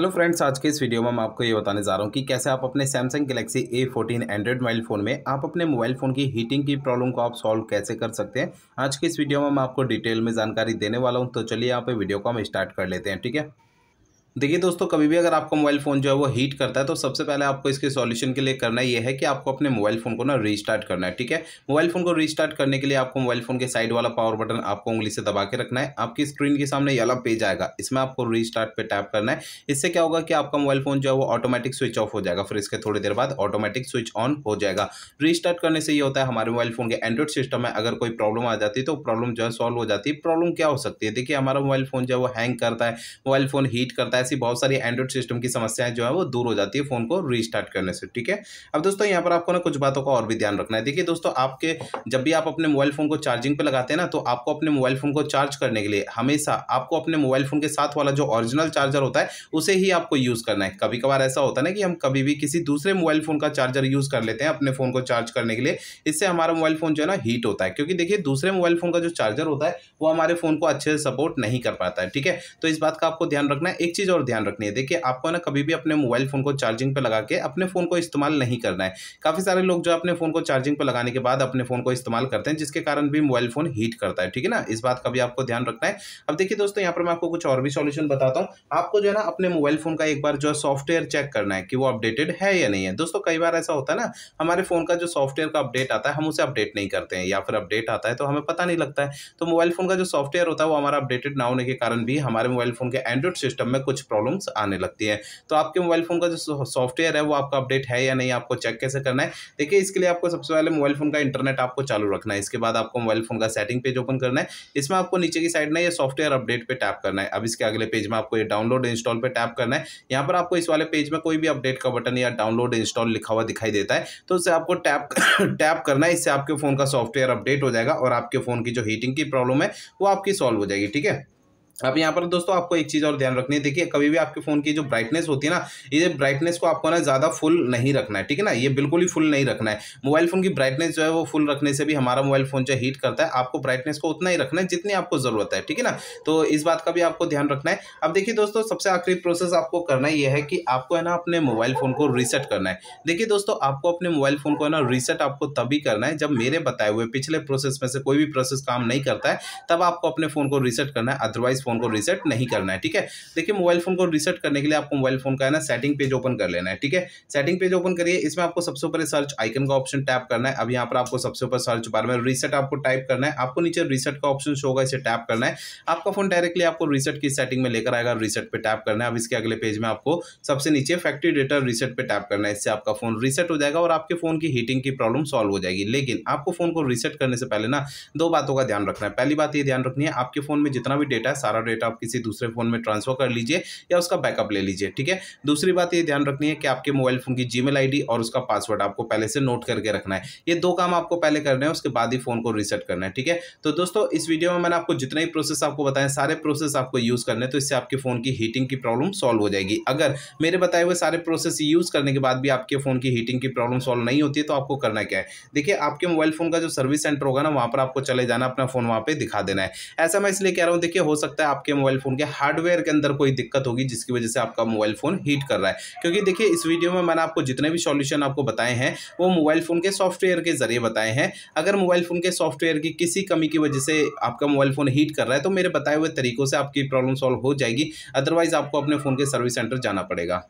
hello friends आज के इस वीडियो में मैं आपको ये बताने जा रहा हूँ कि कैसे आप अपने Samsung Galaxy A fourteen Android mobile phone में आप अपने मोबाइल फ़ोन की हीटिंग की प्रॉब्लम को आप सॉल्व कैसे कर सकते हैं आज के इस वीडियो में मैं आपको डिटेल में जानकारी देने वाला हूँ तो चलिए आप वीडियो को हम स्टार्ट कर लेते हैं ठीक है देखिए दोस्तों कभी भी अगर आपका मोबाइल फ़ोन जो है वो हीट करता है तो सबसे पहले आपको इसके सॉल्यूशन के लिए करना ये है कि आपको अपने मोबाइल फ़ोन को ना रीस्टार्ट करना है ठीक है मोबाइल फ़ोन को रीस्टार्ट करने के लिए आपको मोबाइल फ़ोन के साइड वाला पावर बटन आपको उंगली से दबा के रखना है आपकी स्क्रीन के सामने ये वाला पेज आएगा इसमें आपको रीस्टार्ट पर टैप करना है इससे क्या होगा कि आपका मोबाइल फ़ोन जो है वो ऑटोमेटिक स्विच ऑफ हो जाएगा फिर इसके थोड़ी देर बाद ऑटोमेटिक स्विच ऑन हो जाएगा रीस्टार्ट करने से ये होता है हमारे मोबाइल फ़ोन के एंड्रॉइड सिस्टम में अगर कोई प्रॉब्लम आ जाती तो प्रॉब्लम जो है सॉल्व हो जाती है प्रॉब्लम क्या हो सकती है देखिए हमारा मोबाइल फ़ोन जो है वो हैंग करता है मोबाइल फ़ोन हीट करता है ऐसी बहुत सारी एंड्रॉइड सिस्टम की समस्याएं जो है वो दूर हो जाती है फ़ोन को रीस्टार्ट करने से ठीक है अब दोस्तों यहाँ पर आपको ना कुछ बातों का और भी ध्यान रखना है देखिए दोस्तों आपके जब भी आप अपने मोबाइल फ़ोन को चार्जिंग पर लगाते हैं ना तो आपको अपने मोबाइल फ़ोन को चार्ज करने के लिए हमेशा आपको अपने मोबाइल फ़ोन के साथ वाला जो ऑरिजिनल चार्जर होता है उसे ही आपको यूज़ करना है कभी कभार ऐसा होता है ना कि हम कभी भी किसी दूसरे मोबाइल फ़ोन का चार्जर यूज़ कर लेते हैं अपने फ़ोन को चार्ज करने के लिए इससे हमारा मोबाइल फ़ोन जो है ना हीट होता है क्योंकि देखिए दूसरे मोबाइल फ़ोन का जो चार्जर होता है वो हमारे फ़ोन को अच्छे से सपोर्ट नहीं कर पाता है ठीक है तो इस बात का आपको ध्यान रखना है एक चीज़ चीज़ और ध्यान रखनी है देखिए आपको ना कभी भी अपने मोबाइल फ़ोन को चार्जिंग पर लगा के अपने फ़ोन को इस्तेमाल नहीं करना है काफ़ी सारे लोग जो अपने फ़ोन को चार्जिंग पर लगाने के बाद अपने फ़ोन को इस्तेमाल करते हैं जिसके कारण भी मोबाइल फ़ोन हीट करता है ठीक है ना इस बात का भी आपको ध्यान रखना है अब देखिए दोस्तों यहाँ पर मैं आपको कुछ और भी सॉल्यूशन बताता हूँ आपको जो है ना अपने मोबाइल फ़ोन का एक बार जो है सॉफ्टवेयर चेक करना है कि वो अपडेटेड है या नहीं है दोस्तों कई बार ऐसा होता है ना हमारे फ़ोन का जो सॉफ्टवेयर का अपडेट आता है हम उसे अपडेट नहीं करते हैं या फिर अपडेट आता है तो हमें पता नहीं लगता है तो मोबाइल फ़ोन का जो सॉफ्टवेयर होता है वो हमारा अपडेटेड ना होने के कारण भी हमारे मोबाइल फ़ोन के एंड्रॉइड सिस्टम में कुछ कुछ प्रॉब्लम्स आने लगती है तो आपके मोबाइल फ़ोन का जो सॉफ्टवेयर है वो आपका अपडेट है या नहीं आपको चेक कैसे करना है देखिए इसके लिए आपको सबसे पहले मोबाइल फ़ोन का इंटरनेट आपको चालू रखना है इसके बाद आपको मोबाइल फ़ोन का सेटिंग पेज ओपन करना है इसमें आपको नीचे की साइड ना ये सॉफ्टवेयर अपडेट पर टैप करना है अब इसके अगले पेज में आपको ये डाउनलोड इंस्टॉल पर टैप करना है यहाँ पर आपको इस वाले पेज में कोई भी अपडेट का बटन या डाउनलोड इंस्टॉल लिखा हुआ दिखाई देता है तो उससे आपको टैप टैप करना है इससे आपके फ़ोन का सॉफ्टवेयर अपडेट हो जाएगा और आपके फ़ोन की जो हीटिंग की प्रॉब्लम है वो आपकी सॉल्व हो जाएगी ठीक है अब यहाँ पर दोस्तों आपको एक चीज़ और ध्यान रखनी है देखिए कभी भी आपके फ़ोन की जो ब्राइटनेस होती है ना ये ब्राइटनेस को आपको ना ज़्यादा फुल नहीं रखना है ठीक है ना ये बिल्कुल ही फुल नहीं रखना है मोबाइल फ़ोन की ब्राइटनेस जो है वो फुल रखने से भी हमारा मोबाइल फ़ोन जो हीट करता है आपको ब्राइटनेस को उतना ही रखना है जितनी आपको ज़रूरत है ठीक है ना तो इस बात का भी आपको ध्यान रखना है अब देखिए दोस्तों सबसे आखिरी प्रोसेस आपको करना यह है कि आपको है ना अपने मोबाइल फ़ोन को रीसेट करना है देखिए दोस्तों आपको अपने मोबाइल फ़ोन को है ना रीसेट आपको तभी करना है जब मेरे बताए हुए पिछले प्रोसेस में से कोई भी प्रोसेस काम नहीं करता है तब आपको अपने फ़ोन को रीसेट करना है अदरवाइज़ फ़ोन को रिसेट नहीं करना है ठीक है देखिए मोबाइल फ़ोन को रिसेट करने के लिए आपको मोबाइल फ़ोन का है ना सेटिंग पेज ओपन कर लेना है ठीक है सेटिंग पेज ओपन करिए इसमें आपको सबसे ऊपर सर्च आइकन का ऑप्शन टैप करना है अब यहाँ पर आपको सबसे ऊपर सर्च बार में रिसेट आपको टाइप करना है आपको नीचे रिसेट का ऑप्शन शो होगा इसे टैप करना है आपका फ़ोन डायरेक्टली आपको रिसेट की सेटिंग में लेकर आएगा रिसेट पर टैप करना है अब इसके अगले पेज में आपको सबसे नीचे फैक्ट्री डेटा रिसेट पर टैप करना है इससे आपका फ़ोन रिसेट हो जाएगा और आपके फ़ोन की हीटिंग की प्रॉब्लम सॉल्व हो जाएगी लेकिन आपको फ़ोन को रिसेट करने से पहले ना दो बातों का ध्यान रखना है पहली बात ये ध्यान रखनी है आपके फ़ोन में जितना भी डेटा है सारा डेटा आप किसी दूसरे फ़ोन में ट्रांसफ़र कर लीजिए या उसका बैकअप ले लीजिए ठीक है दूसरी बात ये ध्यान रखनी है कि आपके मोबाइल फ़ोन की जी मेल और उसका पासवर्ड आपको पहले से नोट करके रखना है ये दो काम आपको पहले करने हैं उसके बाद ही फ़ोन को रिसेट करना है ठीक है तो दोस्तों इस वीडियो में मैंने आपको जितने ही प्रोसेस आपको बताए सारे प्रोसेस आपको यूज़ करने तो इससे आपके फ़ोन की हीटिंग की प्रॉब्लम सॉल्व हो जाएगी अगर मेरे बताए हुए सारे प्रोसेस यूज़ करने के बाद भी आपके फ़ोन की हीटिंग की प्रॉब्लम सॉल्व नहीं होती है तो आपको करना क्या है देखिए आपके मोबाइल फ़ोन का जो सर्विस सेंटर होगा ना वहां पर आपको चले जाना अपना फ़ोन वहां पर दिखा देना है ऐसा मैं इसलिए कह रहा हूं देखिए हो सकता सकता है आपके मोबाइल फ़ोन के हार्डवेयर के अंदर कोई दिक्कत होगी जिसकी वजह से आपका मोबाइल फ़ोन हीट कर रहा है क्योंकि देखिए इस वीडियो में मैंने आपको जितने भी सॉल्यूशन आपको बताए हैं वो मोबाइल फ़ोन के सॉफ्टवेयर के ज़रिए बताए हैं अगर मोबाइल फ़ोन के सॉफ्टवेयर की किसी कमी की वजह से आपका मोबाइल फ़ोन हीट कर रहा है तो मेरे बताए हुए तरीकों से आपकी प्रॉब्लम सॉल्व हो जाएगी अदरवाइज़ आपको अपने फ़ोन के सर्विस सेंटर जाना पड़ेगा